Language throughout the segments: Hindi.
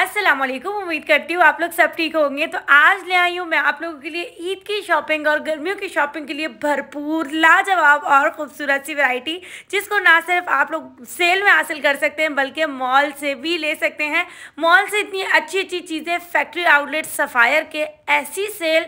अस्सलाम वालेकुम उम्मीद करती हूँ आप लोग सब ठीक होंगे तो आज ले आई हूँ मैं आप लोगों के लिए ईद की शॉपिंग और गर्मियों की शॉपिंग के लिए भरपूर लाजवाब और ख़ूबसूरत सी वैरायटी जिसको ना सिर्फ आप लोग सेल में हासिल कर सकते हैं बल्कि मॉल से भी ले सकते हैं मॉल से इतनी अच्छी अच्छी चीज़ें फैक्ट्री आउटलेट सफ़ायर के ऐसी सेल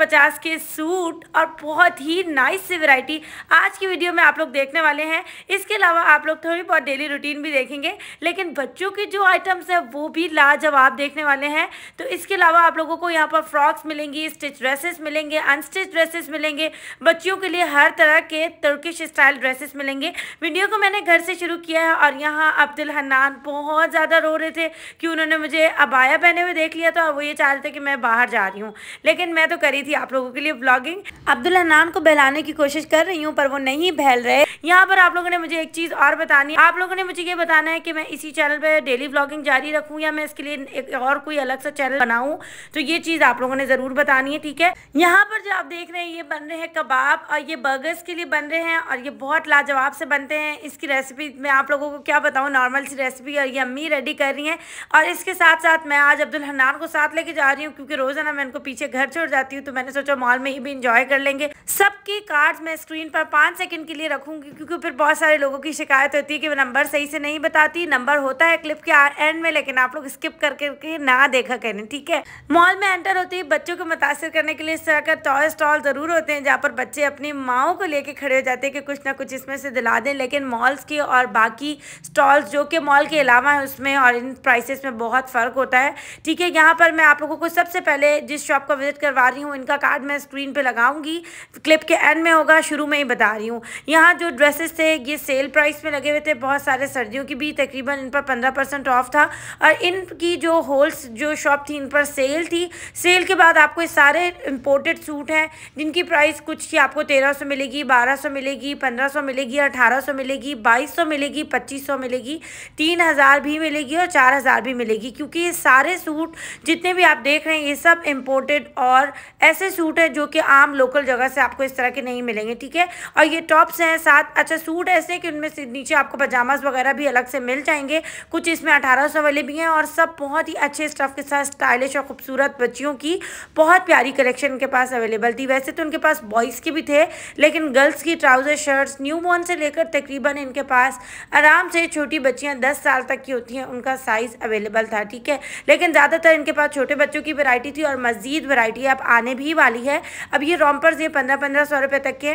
पचास के सूट और बहुत ही नाइस सी वैरायटी आज की वीडियो में आप लोग देखने वाले हैं इसके अलावा आप लोग थोड़ी बहुत डेली रूटीन भी देखेंगे लेकिन बच्चों की जो आइटम्स हैं वो भी लाजवाब देखने वाले हैं तो इसके अलावा आप लोगों को यहाँ पर फ्रॉक्स मिलेंगी स्टिच ड्रेसेस मिलेंगे अनस्टिच ड्रेसेस मिलेंगे बच्चियों के लिए हर तरह के तुर्किश स्टाइल ड्रेसेस मिलेंगे वीडियो को मैंने घर से शुरू किया है और यहाँ अब्दुल हनान बहुत ज़्यादा रो रहे थे कि उन्होंने मुझे अबाया पहने हुए देख लिया था वो ये चाह रहे थे कि मैं बाहर जा रही हूँ लेकिन मैं तो करी थी आप लोगों के लिए ब्लॉगिंग अब्दुल हनान को बहलाने की कोशिश कर रही हूँ पर वो नहीं बहल रहे यहाँ पर आप लोगों ने मुझे एक चीज़ और बतानी आप लोगों ने मुझे ये बताना है कि मैं इसी चैनल पर डेली ब्लॉगिंग जारी रखूँ रखूँ या मैं इसके लिए एक और कोई अलग सा चैनल बनाऊँ तो ये चीज़ आप लोगों ने ज़रूर बतानी है ठीक है यहाँ पर जो आप देख रहे हैं ये बन रहे हैं कबाब और ये बर्गर्स के लिए बन रहे हैं और ये बहुत लाजवाब से बनते हैं इसकी रेसिपी मैं आप लोगों को क्या बताऊँ नॉर्मल सी रेसिपी और ये अम्मी रेडी कर रही हैं और इसके साथ साथ मैं आज अब्दुल हनान को साथ लेके जा रही हूँ क्योंकि रोज़ाना मैं इनको पीछे घर छोड़ जाती हूँ तो मैंने सोचा मॉल में ही भी इंजॉय कर लेंगे सबके कार्ड्स मैं स्क्रीन पर पाँच सेकंड के लिए रखूँगी क्योंकि फिर बहुत सारे लोगों की शिकायत होती है कि वो नंबर सही से नहीं बताती नंबर होता है क्लिप के एंड में लेकिन आप लोग स्किप कर करके ना देखा करें ठीक है मॉल में एंटर होती है बच्चों को मुतासर करने के लिए इस तरह का टॉय स्टॉल ज़रूर होते हैं जहाँ पर बच्चे अपनी माओ को लेके खड़े हो जाते हैं कि कुछ ना कुछ इसमें से दिला दें लेकिन मॉल्स के और बाकी स्टॉल्स जो कि मॉल के अलावा है उसमें और इन प्राइसेस में बहुत फ़र्क होता है ठीक है यहाँ पर मैं आप लोगों को सबसे पहले जिस शॉप का विज़िट करवा रही हूँ इनका कार्ड मैं स्क्रीन पर लगाऊंगी क्लिप के एंड में होगा शुरू में ही बता रही हूँ यहाँ जो ड्रेसेस थे ये सेल प्राइस में लगे हुए थे बहुत सारे सर्दियों की भी तकरीबन इन पर पंद्रह परसेंट ऑफ था और इनकी जो होल्स जो शॉप थी इन पर सेल थी सेल के बाद आपको ये सारे इम्पोर्टेड सूट हैं जिनकी प्राइस कुछ की आपको तेरह सौ मिलेगी बारह सौ मिलेगी पंद्रह सौ मिलेगी अठारह सौ मिलेगी बाईस सौ मिलेगी पच्चीस सौ मिलेगी तीन हज़ार भी मिलेगी और चार हज़ार भी मिलेगी क्योंकि ये सारे सूट जितने भी आप देख रहे हैं ये सब इम्पोर्टेड और ऐसे सूट हैं जो कि आम लोकल जगह से आपको इस तरह के नहीं मिलेंगे ठीक है और ये टॉप्स हैं साथ अच्छा सूट ऐसे कि उनमें से नीचे आपको पजामाज वगैरह भी अलग से मिल जाएंगे कुछ इसमें अठारह वाले भी रही हैं और सब बहुत ही अच्छे स्टफ़ के साथ स्टाइलिश और ख़ूबसूरत बच्चियों की बहुत प्यारी कलेक्शन के पास अवेलेबल थी वैसे तो उनके पास बॉयज़ के भी थे लेकिन गर्ल्स की ट्राउज़र शर्ट्स न्यू बॉर्न से लेकर तकरीबन इनके पास आराम से छोटी बच्चियाँ दस साल तक की होती हैं उनका साइज़ अवेलेबल था ठीक है लेकिन ज़्यादातर इनके पास छोटे बच्चों की वैरायटी थी और मज़ीद वैरायटी अब आने भी वाली है अब ये रॉम्पर्स ये पंद्रह पंद्रह सौ रुपये तक के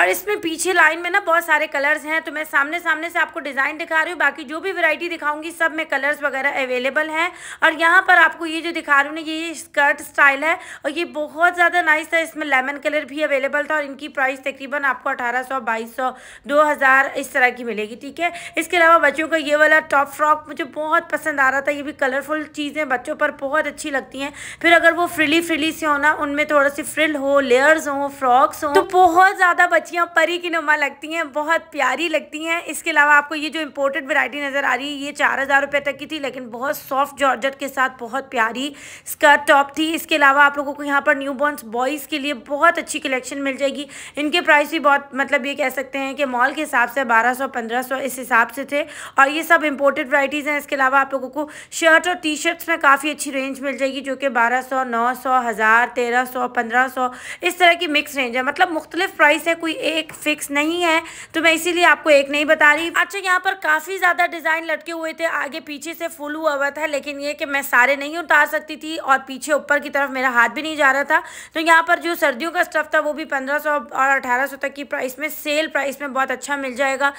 और इसमें पीछे लाइन में ना बहुत सारे कलर्स हैं तो मैं सामने सामने से आपको डिज़ाइन दिखा रही हूँ बाकी जो भी वैरायटी दिखाऊंगी सब मैं कलर्स वगैरह अवेलेबल हैं और यहाँ पर आपको ये जो दिखा रही हूँ ना ये स्कर्ट स्टाइल है और ये बहुत ज़्यादा नाइस है इसमें लेमन कलर भी अवेलेबल था और इनकी प्राइस तकरीबन आपको अठारह सौ बाईस सौ दो हज़ार इस तरह की मिलेगी ठीक है इसके अलावा बच्चों का ये वाला टॉप फ्रॉक मुझे बहुत पसंद आ रहा था ये भी कलरफुल चीज़ें बच्चों पर बहुत अच्छी लगती हैं फिर अगर वो फ्रिली फ्रिली से हो ना उनमें थोड़ा सी फ्रिल हो लेयर्स हो फ्रॉक्स हो तो बहुत ज़्यादा बच्चियाँ परी की नुमा लगती हैं बहुत प्यारी लगती हैं इसके अलावा आपको ये जो इम्पोर्टेड वैरायटी नज़र आ रही है ये चार हज़ार रुपये तक की थी लेकिन लेकिन बहुत सॉफ्ट जॉर्जट के साथ बहुत प्यारी इसका टॉप थी इसके अलावा आप लोगों को यहाँ पर न्यू बॉर्नस बॉयज़ के लिए बहुत अच्छी कलेक्शन मिल जाएगी इनके प्राइस भी बहुत मतलब ये कह सकते हैं कि मॉल के हिसाब से बारह सौ पंद्रह सौ इस हिसाब से थे और ये सब इम्पोर्टेड वराइटीज़ हैं इसके अलावा आप लोगों को शर्ट और टी शर्ट्स में काफ़ी अच्छी रेंज मिल जाएगी जो कि बारह सौ नौ सौ हज़ार तेरह सौ पंद्रह सौ इस तरह की मिक्स रेंज है मतलब मुख्तलिफ प्राइस है कोई एक फ़िक्स नहीं है तो मैं इसीलिए आपको एक नहीं बता रही अच्छा यहाँ पर काफ़ी ज़्यादा डिज़ाइन लटके हुए थे आगे पीछे से फुल फूल हुआ हुआ था लेकिन ये कि मैं सारे नहीं उतार सकती थी और पीछे ऊपर की तरफ मेरा हाथ भी नहीं जा रहा था तो यहाँ पर जो सर्दियों का स्टफ़ था वो भी पंद्रह सौ और अठारह सौ तक की प्राइस में सेल प्राइस में बहुत अच्छा मिल जाएगा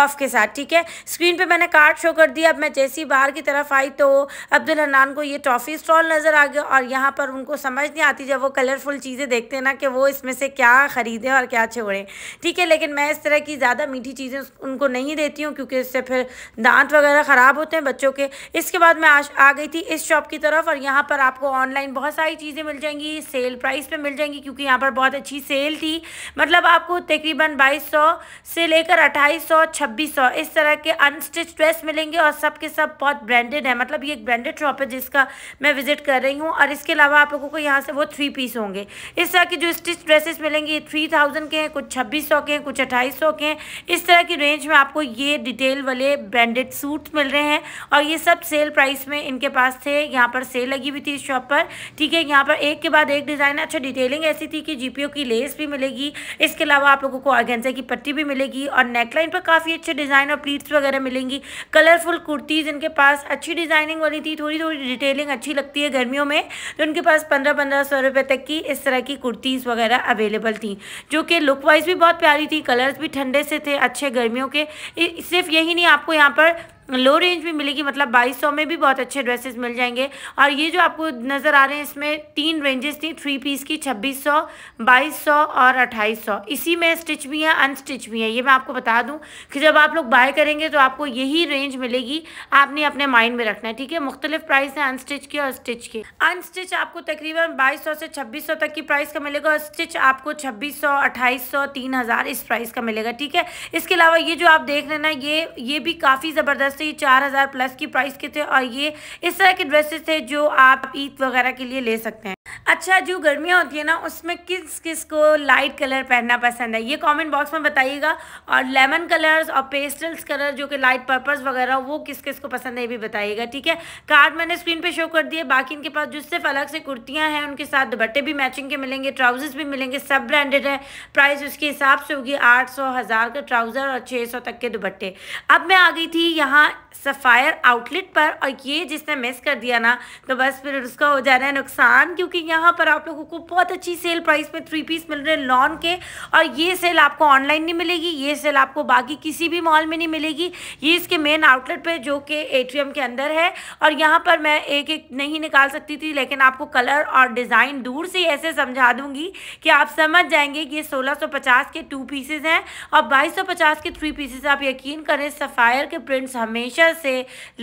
ऑफ़ के साथ ठीक है स्क्रीन पर मैंने कार्ड शो कर दिया अब मैं जैसी बाहर की तरफ आई तो अब्दुल हनान को ये टॉफ़ी स्टॉल नज़र आ गया और यहाँ पर उनको समझ नहीं आती जब वो कलरफुल चीज़ें देखते हैं ना कि वो इसमें से क्या ख़रीदें और क्या छोड़ें ठीक है लेकिन मैं इस तरह की ज़्यादा मीठी चीज़ें उनको नहीं देती हूँ क्योंकि इससे फिर दांत वगैरह ख़राब होते हैं बच्चों के इसके बाद मैं आज आ गई थी इस शॉप की तरफ और यहाँ पर आपको ऑनलाइन बहुत सारी चीज़ें मिल जाएंगी सेल प्राइस पे मिल जाएंगी क्योंकि यहाँ पर बहुत अच्छी सेल थी मतलब आपको तकरीबन 2200 से लेकर 2800 2600 इस तरह के अनस्टिच ड्रेस मिलेंगे और सब के सब बहुत ब्रांडेड है मतलब ये एक ब्रांडेड शॉप है जिसका मैं विजिट कर रही हूँ और इसके अलावा आप लोगों को यहाँ से वो थ्री पीस होंगे इस तरह की जो स्टिच ड्रेसेस मिलेंगे ये थ्री थाउजेंड के हैं कुछ छब्बीस सौ के हैं कुछ अट्ठाईस सौ के हैं इस तरह की रेंज में आपको ये डिटेल वाले ब्रांडेड सूट मिल रहे हैं और ये सब सब सेल प्राइस में इनके पास थे यहाँ पर सेल लगी हुई थी इस शॉप पर ठीक है यहाँ पर एक के बाद एक डिज़ाइन अच्छा डिटेलिंग ऐसी थी कि जीपीओ की लेस भी मिलेगी इसके अलावा आप लोगों को आगेंजा की पट्टी भी मिलेगी और नेकलाइन पर काफ़ी अच्छे डिज़ाइन और प्लीट्स वगैरह मिलेंगी कलरफुल कुर्तीज़ इनके पास अच्छी डिज़ाइनिंग वाली थी थोड़ी थोड़ी डिटेलिंग अच्छी लगती है गर्मियों में तो इनके पास पंद्रह पंद्रह सौ रुपये तक की इस तरह की कुर्तीज़ वगैरह अवेलेबल थी जो कि लुक वाइज भी बहुत प्यारी थी कलर्स भी ठंडे से थे अच्छे गर्मियों के सिर्फ यही नहीं आपको यहाँ पर लो रेंज में मिलेगी मतलब बाईस सौ में भी बहुत अच्छे ड्रेसेस मिल जाएंगे और ये जो आपको नज़र आ रहे हैं इसमें तीन रेंजेस थी थ्री पीस की छब्बीस सौ बाईस सौ और अट्ठाईस सौ इसी में स्टिच भी है अनस्टिच भी है ये मैं आपको बता दूं कि जब आप लोग बाय करेंगे तो आपको यही रेंज मिलेगी आपने अपने माइंड में रखना है ठीक है मुख्तलिफ प्राइस है अनस्टिच की और स्टिच की अनस्टिच आपको तकरीबन बाईस सौ से छब्बीस सौ तक की प्राइस का मिलेगा और स्टिच आपको छब्बीस सौ अट्ठाईस सौ तीन हज़ार इस प्राइस का मिलेगा ठीक है इसके अलावा ये जो आप देख रहे ना ये ये भी काफ़ी ज़बरदस्त से ये चार हज़ार प्लस की प्राइस के थे और ये इस तरह के ड्रेसेस थे जो आप ईद वगैरह के लिए ले सकते हैं अच्छा जो गर्मियाँ होती है ना उसमें किस किस को लाइट कलर पहनना पसंद है ये कमेंट बॉक्स में बताइएगा और लेमन कलर्स और पेस्टल्स कलर जो कि लाइट पर्पल्स वगैरह वो किस किस को पसंद है ये भी बताइएगा ठीक है कार्ड मैंने स्क्रीन पे शो कर दिए बाकी इनके पास जो सिर्फ अलग से कुर्तियाँ हैं उनके साथ दुपट्टे भी मैचिंग के मिलेंगे ट्राउजर्स भी मिलेंगे सब ब्रांडेड है प्राइस उसके हिसाब से होगी आठ सौ हज़ार का ट्राउज़र और छः सौ तक के दुपट्टे अब मैं आ गई थी यहाँ सफ़ायर आउटलेट पर और ये जिसने मिस कर दिया ना तो बस फिर उसका हो जाना है नुकसान क्योंकि यहाँ यहाँ पर आप लोगों को बहुत अच्छी सेल प्राइस में थ्री पीस मिल रहे हैं लॉन के और ये सेल आपको ऑनलाइन नहीं मिलेगी ये सेल आपको बाकी किसी भी मॉल में नहीं मिलेगी ये इसके मेन आउटलेट पर जो कि एट्रियम के अंदर है और यहाँ पर मैं एक एक नहीं निकाल सकती थी लेकिन आपको कलर और डिज़ाइन दूर से ऐसे समझा दूंगी कि आप समझ जाएंगे कि ये 1650 के टू पीसेज हैं और 2250 के थ्री पीसेज आप यकीन करें सफ़ायर के प्रिंट्स हमेशा से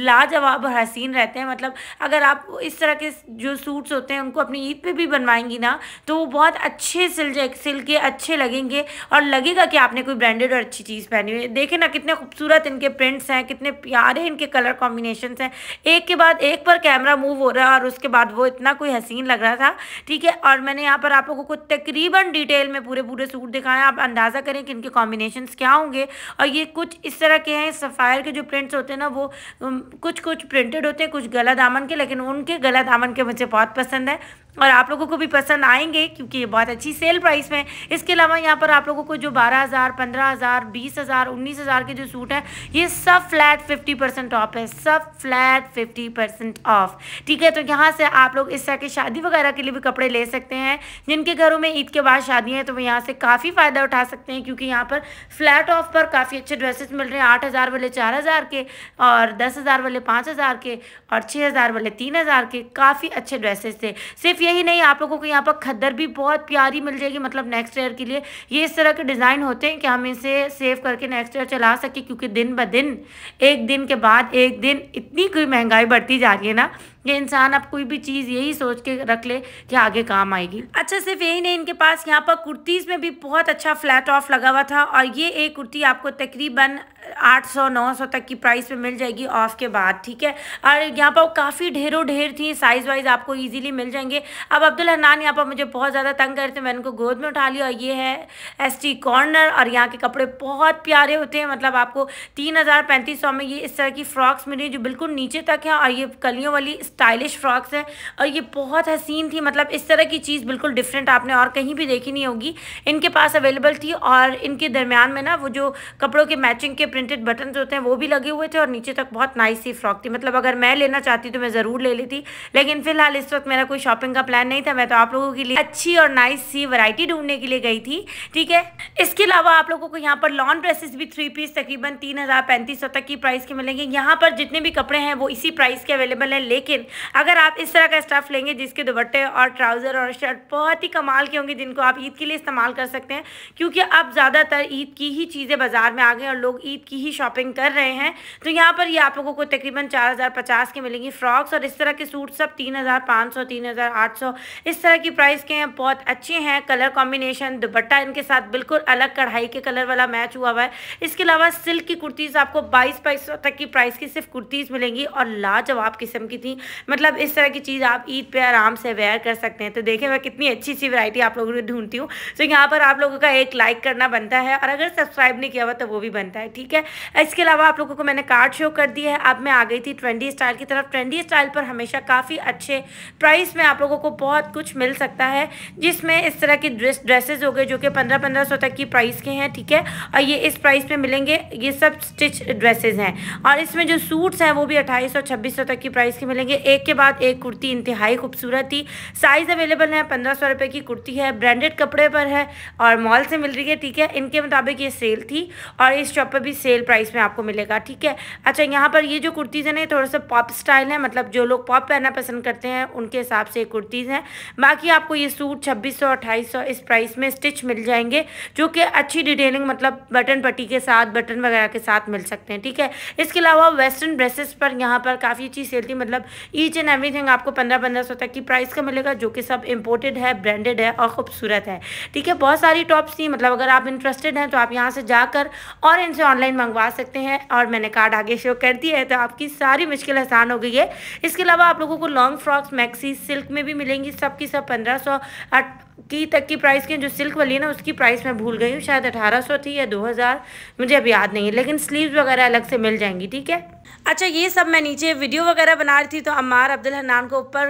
लाजवाब हसीन रहते हैं मतलब अगर आप इस तरह के जो सूट्स होते हैं उनको अपनी ईद पे भी बनवाएंगी ना तो वो बहुत अच्छे सिल जाए सिल के अच्छे लगेंगे और लगेगा कि आपने कोई ब्रांडेड और अच्छी चीज़ पहनी हुई है देखें ना कितने खूबसूरत इनके प्रिंट्स हैं कितने प्यारे इनके कलर कॉम्बिनेशन हैं एक के बाद एक पर कैमरा मूव हो रहा है और उसके बाद वो इतना कोई हसीन लग रहा था ठीक है और मैंने यहाँ पर आप लोगों को तकरीबन डिटेल में पूरे पूरे सूट दिखाया आप अंदाज़ा करें कि इनके कॉम्बिनेशन क्या होंगे और ये कुछ इस तरह के हैं सफ़ायर के जो प्रिंट्स होते हैं ना वो कुछ कुछ प्रिंटेड होते हैं कुछ गला दामन के लेकिन उनके गला दामन के मुझे बहुत पसंद है और आप लोगों को भी पसंद आएंगे क्योंकि ये बहुत अच्छी सेल प्राइस में इसके अलावा यहाँ पर आप लोगों को जो बारह हज़ार पंद्रह हज़ार बीस हज़ार उन्नीस हज़ार के जो सूट हैं ये सब फ्लैट फिफ्टी परसेंट ऑफ है सब फ्लैट फिफ्टी परसेंट ऑफ ठीक है तो यहाँ से आप लोग इस तरह के शादी वगैरह के लिए भी कपड़े ले सकते हैं जिनके घरों में ईद के बाद शादियाँ हैं तो वो यहाँ से काफ़ी फ़ायदा उठा सकते हैं क्योंकि यहाँ पर फ्लैट ऑफ पर काफ़ी अच्छे ड्रेसेस मिल रहे हैं आठ हज़ार वाले चार हज़ार के और दस हज़ार वाले पाँच हज़ार के और छः हज़ार वाले तीन हज़ार के काफ़ी अच्छे ड्रेसेस थे सिर्फ यही ही नहीं आप लोगों को यहाँ पर खद्दर भी बहुत प्यारी मिल जाएगी मतलब नेक्स्ट ईयर के लिए ये इस तरह के डिज़ाइन होते हैं कि हम इसे सेव करके नेक्स्ट ईयर चला सके क्योंकि दिन ब दिन एक दिन के बाद एक दिन इतनी कोई महंगाई बढ़ती जा रही है ना ये इंसान अब कोई भी चीज़ यही सोच के रख ले कि आगे काम आएगी अच्छा सिर्फ यही नहीं इनके पास यहाँ पर कुर्तीज़ में भी बहुत अच्छा फ्लैट ऑफ लगा हुआ था और ये एक कुर्ती आपको तकरीबन 800 900 तक की प्राइस में मिल जाएगी ऑफ के बाद ठीक है और यहाँ पर काफ़ी ढेरों ढेर थी साइज़ वाइज आपको इजीली मिल जाएंगे अब अब्दुल हनान यहाँ पर मुझे बहुत ज़्यादा तंग करते मैंने उनको गोद में उठा लिया और ये है एस टी कॉर्नर और यहाँ के कपड़े बहुत प्यारे होते हैं मतलब आपको तीन हज़ार पैंतीस सौ में ये इस तरह की फ्रॉक्स मिली जो बिल्कुल नीचे तक है और ये कलियों वाली स्टाइलिश फ्रॉक्स है और ये बहुत हसीन थी मतलब इस तरह की चीज़ बिल्कुल डिफरेंट आपने और कहीं भी देखी नहीं होगी इनके पास अवेलेबल थी और इनके दरमियान में ना वो जो कपड़ों के मैचिंग के प्रिंटेड बटन होते हैं वो भी लगे हुए थे और नीचे तक बहुत नाइस सी फ्रॉक थी मतलब अगर मैं लेना चाहती तो मैं ज़रूर ले लेती लेकिन फिलहाल इस वक्त मेरा कोई शॉपिंग का प्लान नहीं था मैं तो आप लोगों के लिए अच्छी और नाइस सी वरायटी ढूंढने के लिए गई थी ठीक है इसके अलावा आप लोगों को यहाँ पर लॉन्ग ड्रेसेस भी थ्री पीस तकरीबन तीन हज़ार पैंतीस सौ तक की प्राइस के मिलेंगे यहाँ पर जितने भी कपड़े हैं वो इसी प्राइस के अवेलेबल हैं लेकिन अगर आप इस तरह का स्टफ़ लेंगे जिसके दुपट्टे और ट्राउज़र और शर्ट बहुत ही कमाल के होंगे जिनको आप ईद के लिए इस्तेमाल कर सकते हैं क्योंकि अब ज़्यादातर ईद की ही चीज़ें बाज़ार में आ गई और लोग ईद की ही शॉपिंग कर रहे हैं तो यहाँ पर ये आप लोगों को तकरीबन चार हज़ार पचास की मिलेंगी फ़्रॉक्स और इस तरह के सूट सब तीन हज़ार पाँच सौ तीन हज़ार आठ सौ इस तरह की प्राइस के हैं बहुत अच्छे हैं कलर कॉम्बिनेशन दुपट्टा इनके साथ बिल्कुल अलग कढ़ाई के कलर वाला मैच हुआ हुआ है इसके अलावा सिल्क की कुर्तीज़ आपको बाईस बाईस तक की प्राइस की सिर्फ कुर्तीज़ मिलेंगी और लाजवाब किस्म की थी मतलब इस तरह की चीज़ आप ईद पे आराम से वेयर कर सकते हैं तो देखें मैं कितनी अच्छी सी वैरायटी आप लोगों ने ढूंढती हूँ तो यहाँ पर आप लोगों का एक लाइक करना बनता है और अगर सब्सक्राइब नहीं किया हुआ तो वो भी बनता है ठीक है इसके अलावा आप लोगों को मैंने कार्ड शो कर दिया है अब मैं आ गई थी ट्रेंडी स्टाइल की तरफ ट्रेंडी स्टाइल पर हमेशा काफ़ी अच्छे प्राइस में आप लोगों को बहुत कुछ मिल सकता है जिसमें इस तरह की ड्रेस ड्रेसेज हो गए जो कि पंद्रह पंद्रह सौ तक की प्राइस के हैं ठीक है और ये इस प्राइस में मिलेंगे ये सब स्टिच ड्रेसेस हैं और इसमें जो सूट्स हैं वो भी अट्ठाईस सौ छब्बीस सौ तक की प्राइस के मिलेंगे एक के बाद एक कुर्ती इंतहाई खूबसूरत थी साइज़ अवेलेबल है पंद्रह सौ रुपये की कुर्ती है ब्रांडेड कपड़े पर है और मॉल से मिल रही है ठीक है इनके मुताबिक ये सेल थी और इस शॉप पर भी सेल प्राइस में आपको मिलेगा ठीक है अच्छा यहाँ पर ये जो कुर्तीज़ है ना ये थोड़ा सा पॉप स्टाइल है मतलब जो लोग पॉप पहनना पसंद करते हैं उनके हिसाब से कुर्तीज़ हैं बाकी आपको ये सूट छब्बीस सौ इस प्राइस में स्टिच मिल जाएंगे जो कि अच्छी डिटेलिंग मतलब बटन पट्टी के साथ बटन वगैरह के साथ मिल सकते हैं ठीक है इसके अलावा वेस्टर्न ड्रेसेस पर यहाँ पर काफ़ी अच्छी सेल थी मतलब ईच एंड एवरी आपको पंद्रह पंद्रह सौ तक की प्राइस का मिलेगा जो कि सब इम्पोर्टेड है ब्रांडेड है और खूबसूरत है ठीक है बहुत सारी टॉप्स थी मतलब अगर आप इंटरेस्टेड हैं तो आप यहाँ से जाकर और इनसे ऑनलाइन मंगवा सकते हैं और मैंने कार्ड आगे शो कर दिया है तो आपकी सारी मुश्किल आसान हो गई है इसके अलावा आप लोगों को लॉन्ग फ्रॉक्स मैक्सी सिल्क में भी मिलेंगी सबकी सब पंद्रह सौ की तक की प्राइस की जो सिल्क वाली है ना उसकी प्राइस मैं भूल गई हूँ शायद अठारह सौ थी या दो हज़ार मुझे अब याद नहीं है लेकिन स्लीव्स वगैरह अलग से मिल जाएंगी ठीक है अच्छा ये सब मैं नीचे वीडियो वगैरह बना रही थी तो अमार अब्दुल हनान को ऊपर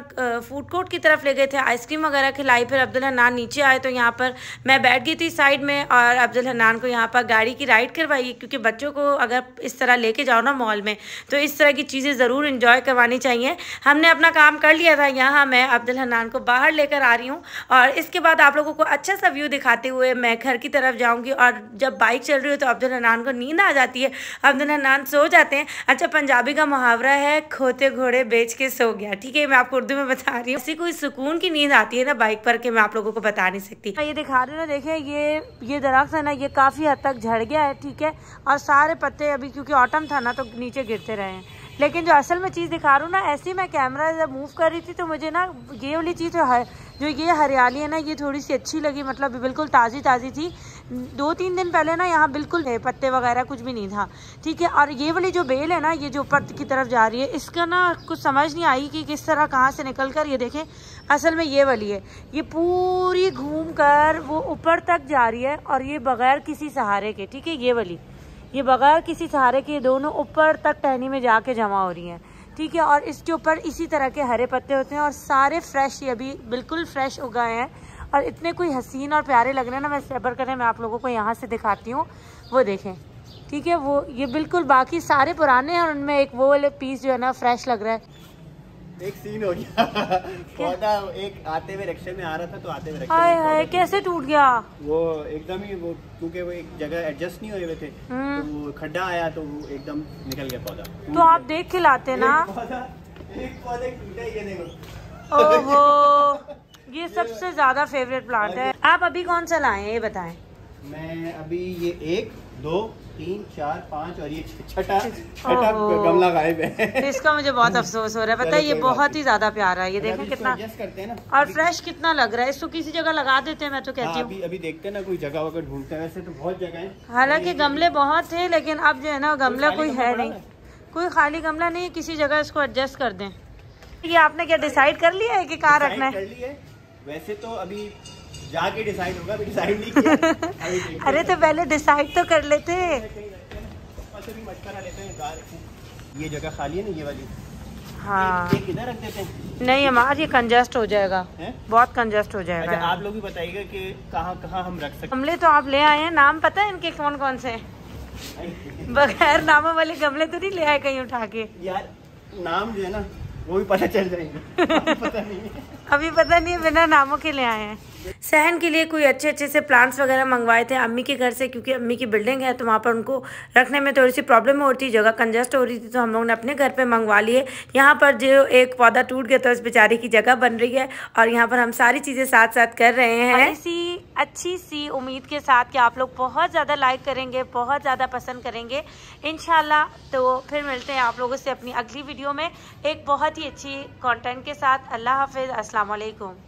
फूड कोर्ट की तरफ ले गए थे आइसक्रीम वगैरह खिलाई फिर अब्दुल हनान नीचे आए तो यहाँ पर मैं बैठ गई थी साइड में और अब्दुल हनान को यहाँ पर गाड़ी की राइड करवाई क्योंकि बच्चों को अगर इस तरह लेके जाओ ना मॉल में तो इस तरह की चीज़ें ज़रूर इन्जॉय करवानी चाहिए हमने अपना काम कर लिया था यहाँ मैं अब्दुल हनान को बाहर लेकर आ रही हूँ और इसके बाद आप लोगों को अच्छा सा व्यू दिखाते हुए मैं घर की तरफ जाऊँगी और जब बाइक चल रही हो तो अब्दुल हनान को नींद आ जाती है अब्दुल हनान सो जाते हैं अच्छा अच्छा पंजाबी का मुहावरा है खोते घोड़े बेच के सो गया ठीक है मैं आपको उर्दू में बता रही हूँ ऐसी कोई सुकून की नींद आती है ना बाइक पर के मैं आप लोगों को बता नहीं सकती हाँ, ये दिखा रही हूँ ना देखे ये ये दरख्त है ना ये काफी हद तक झड़ गया है ठीक है और सारे पत्ते अभी क्योंकि ऑटम था ना तो नीचे गिरते रहे हैं लेकिन जो असल में चीज़ दिखा रहा हूँ ना ऐसी मैं कैमरा जब मूव कर रही थी तो मुझे ना ये वाली चीज़ जो ये हरियाली है ना ये थोड़ी सी अच्छी लगी मतलब बिल्कुल ताज़ी ताज़ी थी दो तीन दिन पहले ना यहाँ बिल्कुल पत्ते वगैरह कुछ भी नहीं था ठीक है और ये वाली जो बेल है ना ये जो ऊपर की तरफ जा रही है इसका ना कुछ समझ नहीं आई कि किस तरह कहाँ से निकल कर ये देखें असल में ये वाली है ये पूरी घूम कर वो ऊपर तक जा रही है और ये बगैर किसी सहारे के ठीक है ये वाली ये बगैर किसी सहारे के ये दोनों ऊपर तक टहनी में जाके जमा हो रही हैं ठीक है और इसके ऊपर इसी तरह के हरे पत्ते होते हैं और सारे फ्रेश ये अभी बिल्कुल फ्रेश उगाए हैं और इतने कोई हसीन और प्यारे लग रहे हैं ना मैं सबर करें मैं आप लोगों को यहाँ से दिखाती हूँ वो देखें ठीक है वो ये बिल्कुल बाकी सारे पुराने हैं और उनमें एक वो वाले पीस जो है ना फ्रेश लग रहा है एक सीन हो गया एक आते हुए रिक्शे में आ रहा था तो आते हुए रिक्शे हाय हाय कैसे टूट गया वो एकदम ही वो क्योंकि वो एक जगह एडजस्ट नहीं हुए हुए थे तो हम्म। वो खड्डा आया तो वो एकदम निकल गया पौधा तो आप देख के लाते ना एक पौधा एक पौधा टूटा ही देखो ओहो ये सबसे ज्यादा फेवरेट प्लांट है आप अभी कौन सा लाए ये बताएं मैं अभी ये एक दो तीन चार पाँच और ये छठा गमला गायब है इसका मुझे बहुत अफसोस हो रहा है पता है ये बहुत ही ज्यादा प्यारा है ये देखें कितना करते हैं ना और फ्रेश कितना लग रहा है इसको किसी जगह लगा देते हैं मैं तो कहती हाँ, हूँ अभी अभी देखते हैं ना कोई जगह वगैरह ढूंढते हैं वैसे तो बहुत जगह है हालांकि गमले बहुत थे लेकिन अब जो है ना गमला कोई है नहीं कोई खाली गमला नहीं किसी जगह इसको एडजस्ट कर दे ये आपने क्या डिसाइड कर लिया है कि कहाँ रखना है वैसे तो अभी जाके डिसाइड होगा अभी डिसाइड नहीं किया अरे तो पहले डिसाइड तो कर लेते ये जगह खाली है ना ये वाली हाँ एक, एक रख नहीं हमारा ये कंजेस्ट हो जाएगा है? बहुत कंजेस्ट हो जाएगा अच्छा, आप लोग भी बताइएगा कि कहाँ कहाँ हम रख सकते हैं गमले तो आप ले आए हैं नाम पता है इनके कौन कौन से बगैर नामों वाले गमले तो नहीं ले आए कहीं उठा के यार नाम जो है ना वो भी पता चल जाएंगे पता नहीं है अभी पता नहीं बिना नामों के ले आए हैं सहन के लिए कोई अच्छे अच्छे से प्लांट्स वगैरह मंगवाए थे अम्मी के घर से क्योंकि अम्मी की बिल्डिंग है तो वहाँ पर उनको रखने में थोड़ी सी प्रॉब्लम हो रही थी जगह कंजस्ट हो रही थी तो हम लोग ने अपने घर पर मंगवा लिए यहाँ पर जो एक पौधा टूट गया तो उस बेचारे की जगह बन रही है और यहाँ पर हम सारी चीज़ें साथ साथ कर रहे हैं ऐसी अच्छी सी उम्मीद के साथ कि आप लोग बहुत ज़्यादा लाइक करेंगे बहुत ज़्यादा पसंद करेंगे इन तो फिर मिलते हैं आप लोगों से अपनी अगली वीडियो में एक बहुत ही अच्छी कॉन्टेंट के साथ अल्लाह हाफिज़ असलकुम